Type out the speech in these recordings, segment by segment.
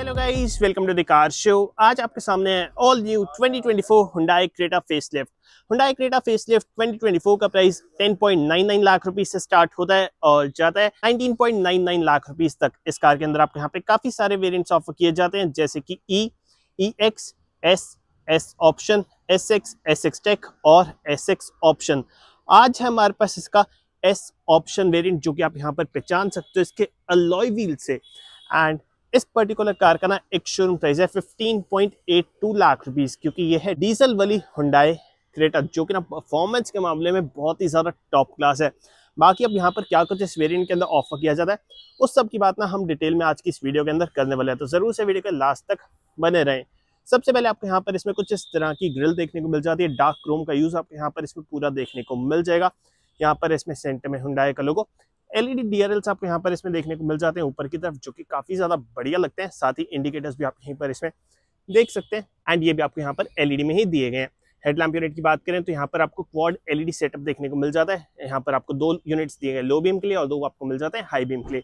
hello guys welcome to the car show आज आपके सामने है all new 2024 Hyundai Creta facelift Hyundai Creta facelift 2024 का प्राइस 10.99 लाख रुपीस से स्टार्ट होता है और जाता है 19.99 लाख रुपीस तक इस कार के अंदर आपके यहाँ पे काफी सारे वेरिएंट्स ऑफर किए जाते हैं जैसे कि E E X S S option S X S X tech और एस एक्स ऑप्शन आज है हमारे पास इसका एस ऑप्शन वेरिएंट जो कि आप यहाँ पर पहचान सकते हो इसके अलॉय व्हील से एंड इस पर्टिकुलर कार का ना एक शोरूम प्राइस है 15.82 लाख रुपीस क्योंकि ये है डीजल वाली हुंडाई क्रेटा जो कि ना परफॉर्मेंस के मामले में बहुत ही ज़्यादा टॉप क्लास है बाकी अब यहाँ पर क्या कुछ इस वेरियंट के अंदर ऑफर किया जाता है उस सब की बात ना हम डिटेल में आज की इस वीडियो के अंदर करने वाले हैं तो ज़रूर से वीडियो के लास्ट तक बने रहें सबसे पहले आपको यहाँ पर इसमें कुछ इस तरह की ग्रिल देखने को मिल जाती है डार्क क्रोम का यूज़ आपको यहाँ पर इसमें पूरा देखने को मिल जाएगा यहाँ पर इसमें सेंटर में हुडाई का लोगो एलईडी डीआरएल्स आपको यहाँ पर इसमें देखने को मिल जाते हैं ऊपर की तरफ जो कि काफ़ी ज़्यादा बढ़िया लगते हैं साथ ही इंडिकेटर्स भी आप यहीं पर इसमें देख सकते हैं एंड ये भी आपको यहाँ पर एलईडी में ही दिए गए हैं हेडलैम्प यूनिट की बात करें तो यहाँ पर आपको क्वाड एलईडी सेटअप देखने को मिल जाता है यहाँ पर आपको दो यूनिट्स दिए गए लो बीम के लिए और दो आपको मिल जाते हैं हाई बीम के लिए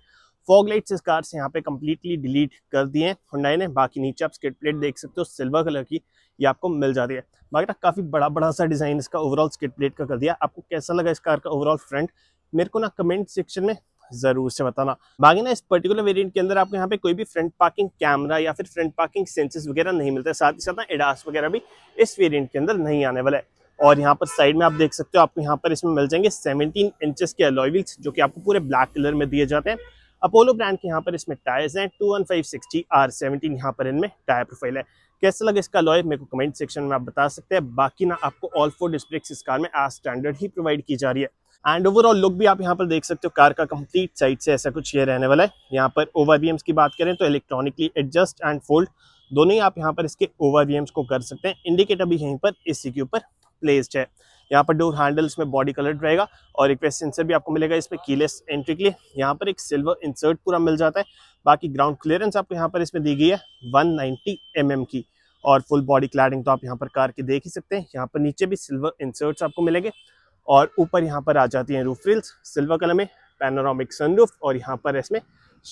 फॉग लाइट्स इस कार से यहाँ पे कम्प्लीटली डिलीट कर दिए हैं हुंडाई ने बाकी नीचे आप स्केट प्लेट देख सकते हो सिल्वर कलर की ये आपको मिल जाती है बाकी तो काफ़ी बड़ा बड़ा सा डिज़ाइन इसका ओवरऑल स्केट प्लेट का कर दिया आपको कैसा लगा इस कार का ओवरऑल फ्रंट मेरे को ना कमेंट सेक्शन में जरूर से बताना बाकी ना इस पर्टिकुलर वेरिएंट के अंदर आपको यहाँ पे कोई भी फ्रंट पार्किंग कैमरा या फिर फ्रंट पार्किंग सेंसर्स वगैरह नहीं मिलता है साथ ही साथ ना एडास वगैरह भी इस वेरिएंट के अंदर नहीं आने वाला है और यहाँ पर साइड में आप देख सकते हो आपको यहाँ पर इसमें मिल जाएंगे सेवनटीन इंचेस के अलॉयल्स जो कि आपको पूरे ब्लैक कलर में दिए जाते हैं अपोलो ब्रांड के यहाँ पर इसमें टायर्स हैं two one five sixty R seventeen यहाँ पर इनमें टायर प्रोफाइल है कैसा लगा इसका लॉय मेरे को कमेंट सेक्शन में आप बता सकते हैं बाकी ना आपको ऑल फोर डिस्प्लेक्स इस कार में एज स्टैंडर्ड ही प्रोवाइड की जा रही है एंड ओवरऑल लुक भी आप यहाँ पर देख सकते हो कार का कंप्लीट साइड से ऐसा कुछ ये रहने वाला है यहाँ पर ओवर की बात करें तो इलेक्ट्रॉनिकली एडजस्ट एंड फोल्ड दोनों ही आप यहाँ पर इसके ओवर को कर सकते हैं इंडिकेटर भी यहीं पर इसी के ऊपर प्लेस्ड है यहाँ पर डोर हैंडल्स में बॉडी कलर्ड रहेगा और रिक्वेस्ट सेंसर भी आपको मिलेगा इसमें कीलेस एंट्री के लिए यहाँ पर एक सिल्वर इंसर्ट पूरा मिल जाता है बाकी ग्राउंड क्लियरेंस आपको यहाँ पर इसमें दी गई है 190 नाइन्टी mm की और फुल बॉडी क्लैडिंग तो आप यहाँ पर कार के देख ही सकते हैं यहाँ पर नीचे भी सिल्वर इंसर्ट्स आपको मिलेंगे और ऊपर यहाँ पर आ जाती हैं रूफ रिल्स सिल्वर कलर में पैनोरामिक सनरूफ और यहाँ पर इसमें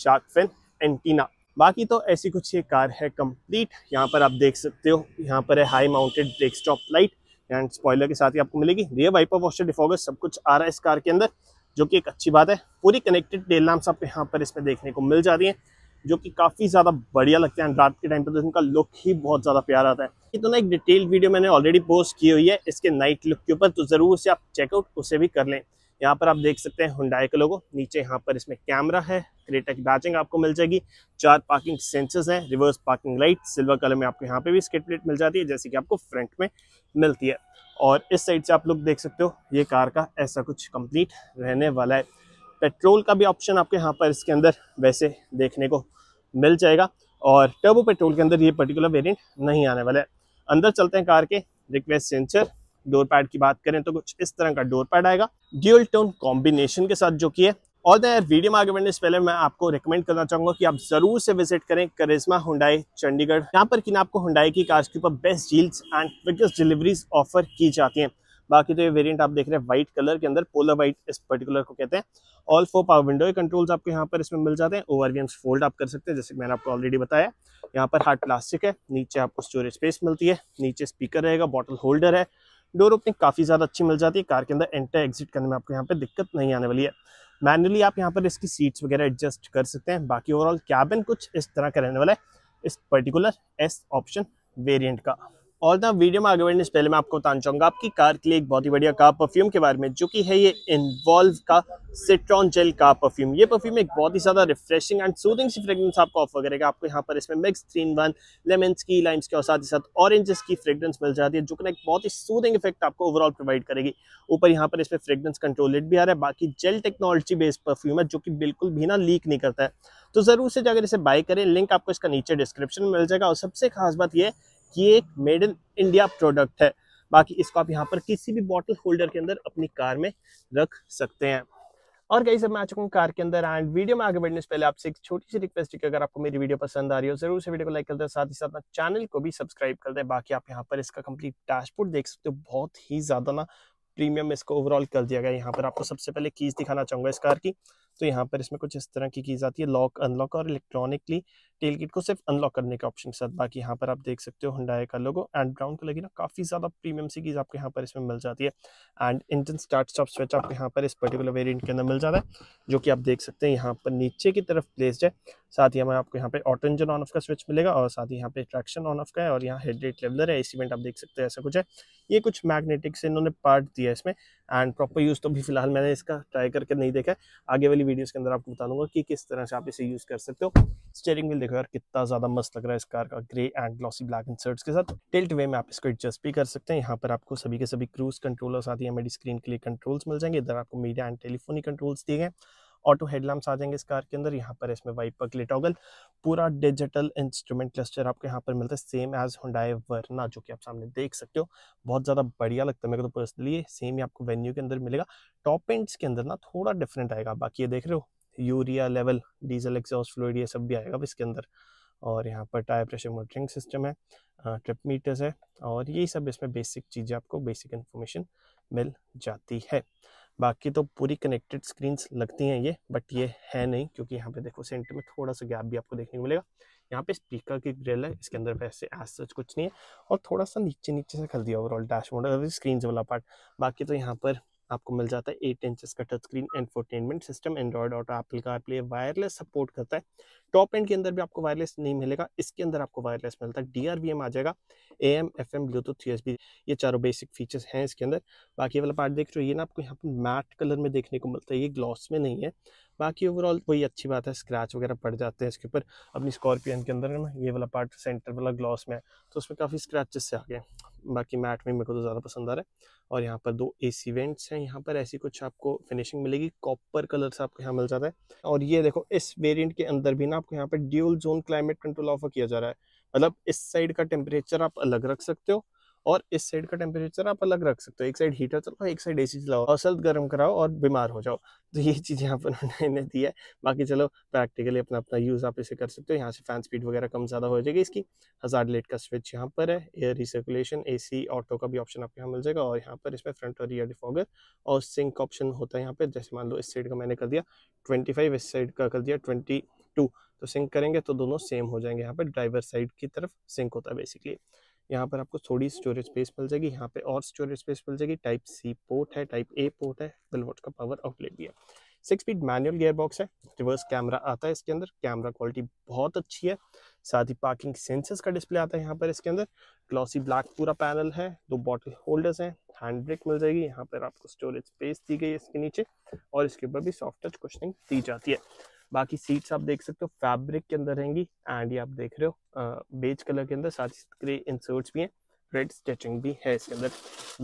शार्क फैन एंटीना बाकी तो ऐसी कुछ ये कार है कंप्लीट यहाँ पर आप देख सकते हो यहाँ पर है high mounted stop light and spoiler के साथ ही आपको मिलेगी रियर वाइपर वॉशर डिफॉगर सब कुछ आ रहा है इस कार के अंदर जो कि एक अच्छी बात है पूरी कनेक्टेड डेल लैम्प्स आपको यहाँ पर इसमें देखने को मिल जाती है जो कि काफ़ी ज़्यादा बढ़िया लगते हैं रात के टाइम पर तो इनका लुक ही बहुत ज़्यादा प्यारा आता है इतना तो एक डिटेल वीडियो मैंने ऑलरेडी पोस्ट की हुई है इसके नाइट लुक के ऊपर तो ज़रूर उसे आप चेकआउट उसे भी कर लें यहाँ पर आप देख सकते हैं हुंडाई का लोगो नीचे यहाँ पर इसमें कैमरा है की बैचिंग आपको मिल जाएगी चार पार्किंग सेंसर्स हैं reverse parking light silver colour में आपको यहाँ पे भी स्केट प्लेट मिल जाती है जैसे कि आपको फ्रंट में मिलती है और इस साइड से आप लोग देख सकते हो ये कार का ऐसा कुछ कंप्लीट रहने वाला है पेट्रोल का भी ऑप्शन आपके यहाँ पर इसके अंदर वैसे देखने को मिल जाएगा और टर्बो पेट्रोल के अंदर ये पर्टिकुलर वेरिएंट नहीं आने वाला है अंदर चलते हैं कार के रिक्वेस्ट सेंसर डोर पैड की बात करें तो कुछ इस तरह का डोर पैड आएगा ड्यूल टोन कॉम्बिनेशन के साथ जो कि है और यार वीडियो में आगे बढ़ने से पहले मैं आपको रिकमेंड करना चाहूंगा कि आप जरूर से विजिट करें करिश्मा हुंडाई चंडीगढ़ यहाँ पर कि आपको हुंडाई की कार्स के ऊपर best deals and biggest deliveries offer की जाती हैं बाकी तो ये वेरिएंट आप देख रहे हैं व्हाइट कलर के अंदर पोलर व्हाइट इस पर्टिकुलर को कहते हैं all four power window controls आपको यहाँ पर इसमें मिल जाते हैं ओवर फोल्ड आप कर सकते हैं जैसे मैंने आपको ऑलरेडी बताया यहाँ पर हार्ड प्लास्टिक है नीचे आपको स्टोरेज स्पेस मिलती है नीचे स्पीकर रहेगा बॉटल होल्डर है डोर ओपनिंग काफ़ी ज़्यादा अच्छी मिल जाती है कार के अंदर एंटर एग्जिट करने में आपको यहाँ पर दिक्कत नहीं आने वाली है मैनुअली आप यहाँ पर इसकी सीट्स वगैरह एडजस्ट कर सकते हैं बाकी ओवरऑल कैबिन कुछ इस तरह का रहने वाला है इस पर्टिकुलर एस ऑप्शन वेरिएंट का और ना वीडियो में आगे बढ़ने से पहले मैं आपको बताना चाहूँगा आपकी कार के लिए एक बहुत ही बढ़िया कार परफ्यूम के बारे में जो कि है ये इन्वॉल्व का सिट्रॉन जेल का परफ्यूम ये परफ्यूम एक बहुत ही ज़्यादा रिफ्रेशिंग एंड सूदिंग सी फ्रेग्रेंस आपको ऑफर करेगा आपको यहाँ पर इसमें मिक्स थ्रीन वन लेमन की लाइम्स के और साथ ही साथ ऑरेंजेस की फ्रेग्रेंस मिल जाती है जो कि एक बहुत ही सूदिंग इफेक्ट आपको ओवरऑल प्रोवाइड करेगी ऊपर यहाँ पर इसमें फ्रेग्रेंस कंट्रोल भी आ रहा है बाकी जेल टेक्नोलॉजी बेस्ड परफ्यूम है जो कि बिल्कुल भी ना लीक नहीं करता है तो ज़रूर से जाकर इसे बाय करें लिंक आपको इसका नीचे डिस्क्रिप्शन में मिल जाएगा और सबसे खास बात यह ये एक मेड इन इंडिया प्रोडक्ट है बाकी इसको आप यहाँ पर किसी भी बॉटल होल्डर के अंदर अपनी कार में रख सकते हैं और कई सब मैं आ चुका हूँ कार के अंदर एंड वीडियो में आगे बढ़ने से पहले आपसे एक छोटी सी रिक्वेस्ट है अगर आपको मेरी वीडियो पसंद आ रही हो जरूर से वीडियो को लाइक कर दें साथ ही साथ चैनल को भी सब्सक्राइब कर दें बाकी आप यहाँ पर इसका कंप्लीट डैशबोर्ड देख सकते हो बहुत ही ज़्यादा ना प्रीमियम इसको ओवरऑल कर दिया गया यहाँ पर आपको सबसे पहले कीज दिखाना चाहूंगा इस कार की तो यहाँ पर इसमें कुछ इस तरह की की जाती है लॉक अनलॉक और इलेक्ट्रॉनिकली टेल किट को सिर्फ अनलॉक करने के ऑप्शन के साथ बाकी यहाँ पर आप देख सकते हो हुडाई का लोगो एंड ब्राउन कलर की ना काफ़ी ज़्यादा प्रीमियम सी कीज़ आपको यहाँ पर इसमें मिल जाती है and engine start stop switch आपको यहाँ पर इस पर्टिकुलर वेरियंट के अंदर मिल जाता है जो कि आप देख सकते हैं यहाँ पर नीचे की तरफ प्लेस्ड है साथ ही हमें आपको यहाँ पे ऑटो इंजन ऑन ऑफ का स्विच मिलेगा और साथ ही यहाँ पे ट्रैक्शन ऑन ऑफ का है और यहाँ हेडलाइट लेवलर है इस इवेंट आप देख सकते हैं ऐसा कुछ है ये कुछ मैग्नेटिक से इन्होंने पार्ट दिया है इसमें एंड प्रॉपर यूज़ तो भी फिलहाल मैंने इसका ट्राई करके नहीं देखा है आगे वाली वीडियोज़ के अंदर आपको बता दूंगा कि किस तरह से आप इसे यूज़ कर सकते हो स्टेयरिंग व्हील देखो यार कितना ज़्यादा मस्त लग रहा है इस कार का grey and glossy black inserts के साथ टिल्ट वे में आप इसको एडजस्ट भी कर सकते हैं यहाँ पर आपको सभी के सभी क्रूज कंट्रोल और साथ ही हमारी स्क्रीन के लिए कंट्रोल्स मिल जाएंगे इधर आपको मीडिया एंड टेलीफोनी कंट्रोल्स दिए गए ऑटो हेडलैम्प्स आ जाएंगे इस कार के अंदर यहाँ पर इसमें वाइपर के लिए टॉगल पूरा डिजिटल इंस्ट्रूमेंट क्लस्टर आपको यहाँ पर मिलता है सेम एज हुडाई वरना जो कि आप सामने देख सकते हो बहुत ज़्यादा बढ़िया लगता है मेरे को तो पर्सनली सेम ही आपको वेन्यू के अंदर मिलेगा टॉप एंड्स के अंदर ना थोड़ा डिफरेंट आएगा बाकी ये देख रहे हो urea level diesel exhaust fluid ये सब भी आएगा इसके अंदर और यहाँ पर टायर प्रेशर मोटरिंग सिस्टम है ट्रिप मीटर्स है और यही सब इसमें बेसिक चीज़ें आपको बेसिक इन्फॉर्मेशन मिल जाती है बाकी तो पूरी कनेक्टेड स्क्रीन लगती हैं ये बट ये है नहीं क्योंकि यहाँ पे देखो सेंटर में थोड़ा सा गैप भी आपको देखने को मिलेगा यहाँ पे स्पीकर की ग्रिल है इसके अंदर वैसे एज सच कुछ नहीं है और थोड़ा सा नीचे नीचे से खल दिया ओवरऑल डैशबोर्ड स्क्रीन वाला पार्ट बाकी तो यहाँ पर आपको मिल जाता है एट इंचेस का touch screen entertainment system Android Auto Apple CarPlay wireless support करता है टॉप एंड के अंदर भी आपको वायरलेस नहीं मिलेगा इसके अंदर आपको वायरलेस मिलता है डीआरवीएम आ जाएगा A M F M Bluetooth USB ये चारों बेसिक फीचर्स हैं इसके अंदर बाकी वाला पार्ट देख रहे हो ये ना आपको यहाँ पर मैट कलर में देखने को मिलता है ये ग्लॉस में नहीं है बाकी ओवरऑल वही अच्छी बात है स्क्रैच वगैरह पड़ जाते हैं इसके ऊपर अपनी स्कॉर्पियन के अंदर ना ये वाला पार्ट सेंटर वाला ग्लॉस में है तो उसमें काफ़ी स्क्रैचेस से आ गए बाकी मैट में मेरे को तो ज़्यादा पसंद आ रहा है और यहाँ पर दो ए सी वेंट्स हैं यहाँ पर ऐसी कुछ आपको फिनिशिंग मिलेगी कॉपर कलर से आपको यहाँ मिल जाता है और ये देखो इस वेरिएंट के अंदर भी ना आपको यहाँ पर dual zone climate control offer किया जा रहा है मतलब इस साइड का टेम्परेचर आप अलग रख सकते हो और इस साइड का टेम्परेचर आप अलग रख सकते हो एक साइड हीटर चलाओ एक साइड ए सी चलाओ असल गर्म कराओ और बीमार हो जाओ तो ये चीज़ यहाँ पर उन्होंने दी है बाकी चलो प्रैक्टिकली अपना अपना यूज़ आप इसे कर सकते हो यहाँ से फैन स्पीड वगैरह कम ज़्यादा हो जाएगी इसकी हज़ार लेट का स्विच यहाँ पर है एयर रिसर्कुलेशन सी ऑटो का भी ऑप्शन आपके यहाँ मिल जाएगा और यहाँ पर इसमें फ्रंट और रियर डिफॉगर और सिंक ऑप्शन होता है यहाँ पर जैसे मान लो इस साइड का मैंने कर दिया ट्वेंटी फाइव इस साइड का कर दिया ट्वेंटी टू तो सिंक करेंगे तो दोनों सेम हो जाएंगे यहाँ पर ड्राइवर साइड की तरफ सिंक होता है बेसिकली यहाँ पर आपको थोड़ी स्टोरेज स्पेस मिल जाएगी यहाँ पे और स्टोरेज स्पेस मिल जाएगी टाइप सी पोर्ट है टाइप ए पोर्ट है बिलवॉट का पावर आउटलेट भी है six speed manual gear box है रिवर्स कैमरा आता है इसके अंदर कैमरा क्वालिटी बहुत अच्छी है साथ ही पार्किंग सेंसर्स का डिस्प्ले आता है यहाँ पर इसके अंदर ग्लॉसी ब्लैक पूरा पैनल है दो बॉटल होल्डर्स हैं हैंड ब्रेक मिल जाएगी यहाँ पर आपको स्टोरेज स्पेस दी गई है इसके नीचे और इसके ऊपर भी सॉफ्ट टच कुशनिंग दी जाती है बाकी सीट्स आप देख सकते हो फैब्रिक के अंदर रहेंगी एंड ये आप देख रहे हो बेज कलर के अंदर साथ ही ग्रे इंसर्ट्स भी हैं रेड स्टिचिंग भी है इसके अंदर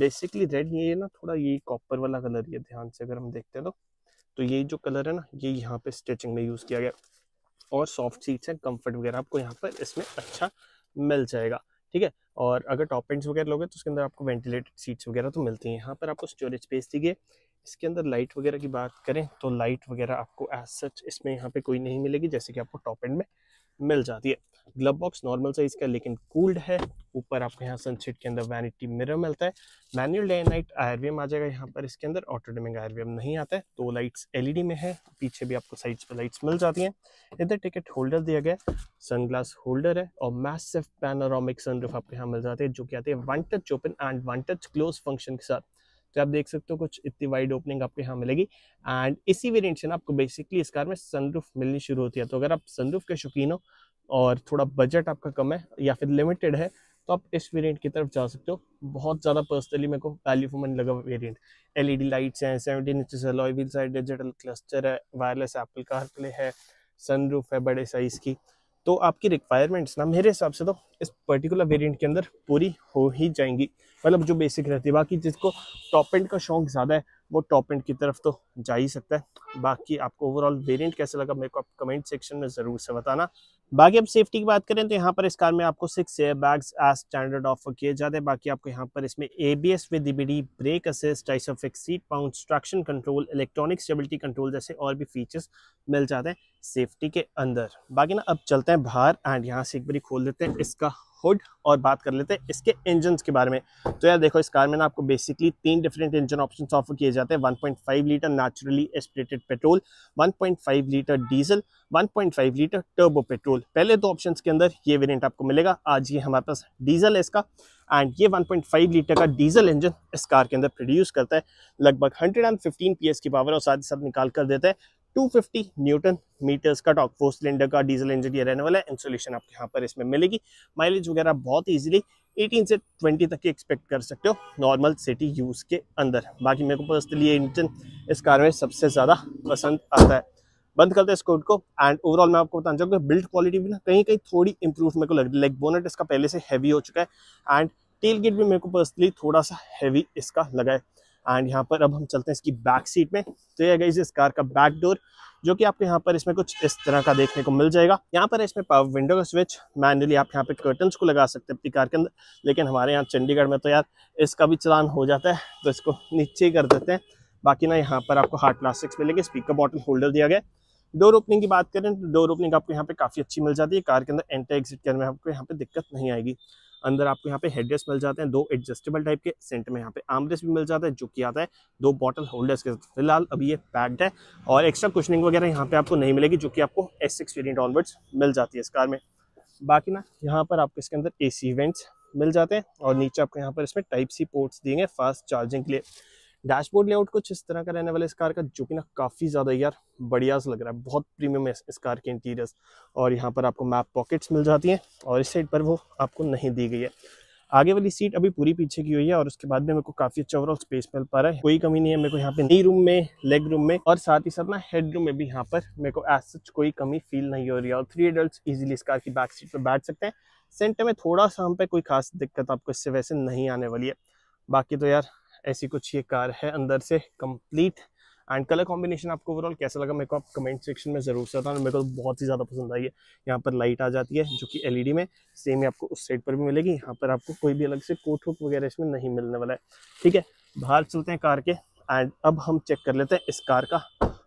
बेसिकली रेड ये ना थोड़ा ये कॉपर वाला कलर ये ध्यान से अगर हम देखते हैं तो तो ये जो कलर है ना ये यहाँ पे स्टिचिंग में यूज़ किया गया और सॉफ्ट सीट्स हैं कम्फर्ट वगैरह आपको यहाँ पर इसमें अच्छा मिल जाएगा ठीक है और अगर टॉप पेंट्स वगैरह लोगे तो उसके अंदर आपको वेंटिलेटेड सीट्स वगैरह तो मिलती हैं यहाँ पर आपको स्टोरेज स्पेस दी गई इसके अंदर लाइट वगैरह की बात करें तो लाइट वगैरह आपको एज सच इसमें यहाँ पे कोई नहीं मिलेगी जैसे कि आपको टॉप एंड में मिल जाती है ग्लब बॉक्स नॉर्मल साइज का लेकिन कूल्ड है ऊपर आपको यहाँ सनसेट के अंदर वैनिटी मिरर मिलता है मैनुअल डे नाइट आयरवियम आ जाएगा यहाँ पर इसके अंदर ऑटोडेमिक आयरवियम नहीं आता है दो लाइट्स एलईडी में है पीछे भी आपको साइड्स पर लाइट्स मिल जाती हैं इधर टिकट होल्डर दिया गया सनग्लास होल्डर है और मैसेफ पैनोरामिक सनरूफ आपको यहाँ मिल जाते हैं जो कि आते हैं one touch open and one touch close function के साथ तो आप देख सकते हो कुछ इतनी वाइड ओपनिंग आपको यहाँ मिलेगी एंड इसी वेरियंट से ना आपको बेसिकली इस कार में सनरूफ मिलनी शुरू होती है तो अगर आप सनरूफ के शौकीन हो और थोड़ा बजट आपका कम है या फिर लिमिटेड है तो आप इस वेरिएंट की तरफ जा सकते हो बहुत ज़्यादा पर्सनली मेरे को वैल्यू फॉर मनी लगा वेरिएंट एलईडी लाइट्स हैं सेवेंटीन इंच है लॉय व्हील्स है डिजिटल क्लस्टर है वायरलेस एप्पल कार प्ले है सनरूफ है बड़े साइज़ की तो आपकी रिक्वायरमेंट्स ना मेरे हिसाब से तो इस पर्टिकुलर वेरिएंट के अंदर पूरी हो ही जाएंगी मतलब जो बेसिक रहती है बाकी जिसको टॉप एंड का शौक ज़्यादा है वो टॉप एंड की तरफ तो जा ही सकता है बाकी आपको ओवरऑल वेरिएंट कैसे लगा मेरे को आप कमेंट सेक्शन में ज़रूर से बताना बाकी अब सेफ्टी की बात करें तो यहाँ पर इस कार में आपको six air bags as standard offer किए जाते हैं बाकी आपको यहाँ पर इसमें A B S with D brake assist ISOFIX seat पाउंड traction control electronic stability control जैसे और भी फीचर्स मिल जाते हैं सेफ्टी के अंदर बाकी ना अब चलते हैं बाहर एंड यहाँ से एक बार खोल देते हैं इसका का हुड और बात कर लेते हैं इसके इंजन के बारे में तो यार देखो इस कार में ना आपको बेसिकली तीन डिफरेंट इंजन ऑप्शन ऑफर किए जाते हैं 1.5 litre naturally aspirated petrol 1.5 litre diesel 1.5 litre turbo petrol पहले दो ऑप्शन के अंदर ये वेरियंट आपको मिलेगा आज ये हमारे पास डीजल है इसका एंड ये 1.5 लीटर का डीजल इंजन इस कार के अंदर प्रोड्यूस करता है लगभग 115 पीएस की पावर और साथ ही साथ निकाल कर देता है 250 न्यूटन मीटर्स का टॉक फोर सिलेंडर का डीजल इंजन ये रहने वाला है इंसुलेशन आपको यहाँ पर इसमें मिलेगी माइलेज वगैरह बहुत ईजिली 18 से 20 तक की एक्सपेक्ट कर सकते हो नॉर्मल सिटी यूज़ के अंदर बाकी मेरे को पर्सनली ये इंजन इस कार में सबसे ज़्यादा पसंद आता है बंद करते हैं इस को एंड ओवरऑल मैं आपको बताना चाहूँगा बिल्ड क्वालिटी भी ना कहीं कहीं थोड़ी इंप्रूव मेरे को लग रही है लाइक बोनट इसका पहले से हैवी हो चुका है एंड टेल गेट भी मेरे को पर्सनली थोड़ा सा हैवी इसका लगा है एंड यहाँ पर अब हम चलते हैं इसकी बैक सीट में तो ये गई इस कार का बैक डोर जो कि आपको यहाँ पर इसमें कुछ इस तरह का देखने को मिल जाएगा यहाँ पर इसमें पावर विंडो का स्विच मैनुअली आप यहाँ पे कर्टन्स को लगा सकते हैं अपनी कार के अंदर लेकिन हमारे यहाँ चंडीगढ़ में तो यार इसका भी चलान हो जाता है तो इसको नीचे ही कर देते हैं बाकी ना यहाँ पर आपको हार्ड प्लास्टिक्स मिलेंगे स्पीकर बॉटल होल्डर दिया गया डोर ओपनिंग की बात करें तो डोर ओपनिंग आपको यहाँ पे काफ़ी अच्छी मिल जाती है कार के अंदर एंटर एग्जिट करने में आपको यहाँ पे दिक्कत नहीं आएगी अंदर आपको यहाँ पे हेडरेस्ट मिल जाते हैं दो एडजस्टेबल टाइप के सेंटर में यहाँ पे आमरेस भी मिल जाता है जो कि आता है दो बॉटल होल्डर्स के साथ फिलहाल अभी ये पैक्ड है और एक्स्ट्रा कुशनिंग वगैरह यहाँ पे आपको नहीं मिलेगी जो कि आपको एस सिक्स वेरियंट ऑनवर्ड्स मिल जाती है इस कार में बाकी ना यहाँ पर आपको इसके अंदर ए सी इवेंट्स मिल जाते हैं और नीचे आपको यहाँ पर इसमें टाइप सी पोर्ट्स दिए गए फास्ट चार्जिंग के लिए डैशबोर्ड लेआउट कुछ इस तरह का रहने वाला इस कार का जो कि ना काफ़ी ज़्यादा यार बढ़िया लग रहा है बहुत प्रीमियम है इस कार के इंटीरियर्स और यहाँ पर आपको मैप पॉकेट्स मिल जाती हैं और इस साइड पर वो आपको नहीं दी गई है आगे वाली सीट अभी पूरी पीछे की हुई है और उसके बाद में मेरे को काफी अच्छा ओवरऑल स्पेस मिल पा रहा है कोई कमी नहीं है मेरे को यहाँ पे नी रूम में लेग रूम में और साथ ही साथ ना हेड रूम में भी यहाँ पर मेरे को एज सच कोई कमी फील नहीं हो रही है और थ्री एडल्ट इजिली इस कार की बैक सीट पर बैठ सकते हैं सेंटर में थोड़ा सा हम पे कोई खास दिक्कत आपको इससे वैसे नहीं आने वाली है बाकी तो यार ऐसी कुछ ये कार है अंदर से कंप्लीट एंड कलर कॉम्बिनेशन आपको ओवरऑल कैसा लगा मेरे को आप कमेंट सेक्शन में ज़रूर से बताना मेरे को तो बहुत ही ज़्यादा पसंद आई है यहाँ पर लाइट आ जाती है जो कि एलईडी में सेम ही आपको उस साइड पर भी मिलेगी यहाँ पर आपको कोई भी अलग से कोट वोट वगैरह इसमें नहीं मिलने वाला है ठीक है बाहर चलते हैं कार के एंड अब हम चेक कर लेते हैं इस कार का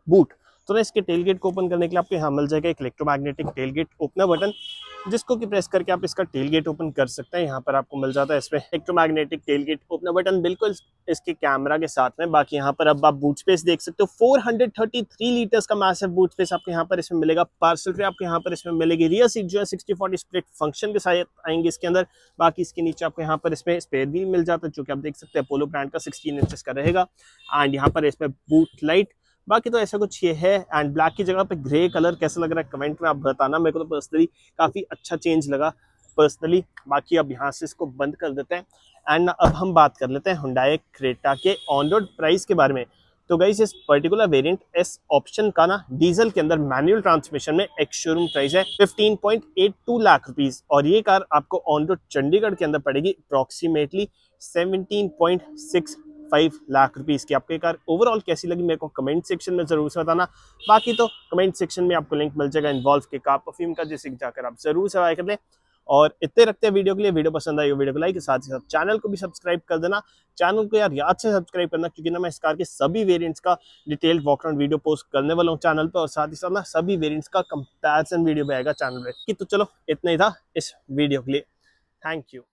बूट तो ना इसके टेलगेट को ओपन करने के लिए आपको यहाँ मिल जाएगा एक इलेक्ट्रोमैग्नेटिक टेलगेट ओपनर बटन जिसको कि प्रेस करके आप इसका टेलगेट ओपन कर सकते हैं यहाँ पर आपको मिल जाता है इसमें इलेक्ट्रोमैग्नेटिक टेलगेट ओपनर बटन बिल्कुल इसके कैमरा के साथ में बाकी यहाँ पर अब आप बूट स्पेस देख सकते हो 433 लीटर्स का मैसेव बूट स्पेस आपको यहाँ पर इसमें मिलेगा पार्सल ट्रे आपके यहाँ पर इसमें मिलेगी रियर सीट जो है सिक्सटी फोर्टी स्प्लिट फंक्शन के साथ आएंगे इसके अंदर बाकी इसके नीचे आपको यहाँ पर इसमें स्पेयर भी मिल जाता है जो कि आप देख सकते हैं अपोलो ब्रांड का सिक्सटीन इंचज का रहेगा एंड यहाँ पर इसमें बूट लाइट बाकी तो ऐसा कुछ ये है एंड ब्लैक की जगह पे ग्रे कलर कैसा लग रहा है कमेंट में आप बताना मेरे को तो पर्सनली काफ़ी अच्छा चेंज लगा पर्सनली बाकी अब यहाँ से इसको बंद कर देते हैं एंड अब हम बात कर लेते हैं हुडाई क्रेटा के ऑन रोड प्राइस के बारे में तो गई इस पर्टिकुलर वेरिएंट एस ऑप्शन का ना डीजल के अंदर मैनुअल ट्रांसमिशन में एक शोरूम प्राइस है 15.82 लाख रुपीस और ये कार आपको ऑन रोड चंडीगढ़ के अंदर पड़ेगी अप्रॉक्सीमेटली 17.6 फाइव लाख रुपीज़ की आपके कार ओवरऑल कैसी लगी मेरे को कमेंट सेक्शन में ज़रूर से बताना बाकी तो कमेंट सेक्शन में आपको लिंक मिल जाएगा इन्वॉल्व के कार परफ्यूम का जिसे जाकर आप ज़रूर से बाय कर लें और इतने रखते हैं वीडियो के लिए वीडियो पसंद आई हो वीडियो को लाइक साथ ही साथ चैनल को भी सब्सक्राइब कर देना चैनल को यार याद से सब्सक्राइब करना क्योंकि ना मैं इस कार के सभी वेरिएंट्स का डिटेल वॉकराउंड वीडियो पोस्ट करने वाला हूँ चैनल पर और साथ ही साथ ना सभी वेरिएंट्स का कंपैरिजन वीडियो भी आएगा चैनल पर तो चलो इतना ही था इस वीडियो के लिए थैंक यू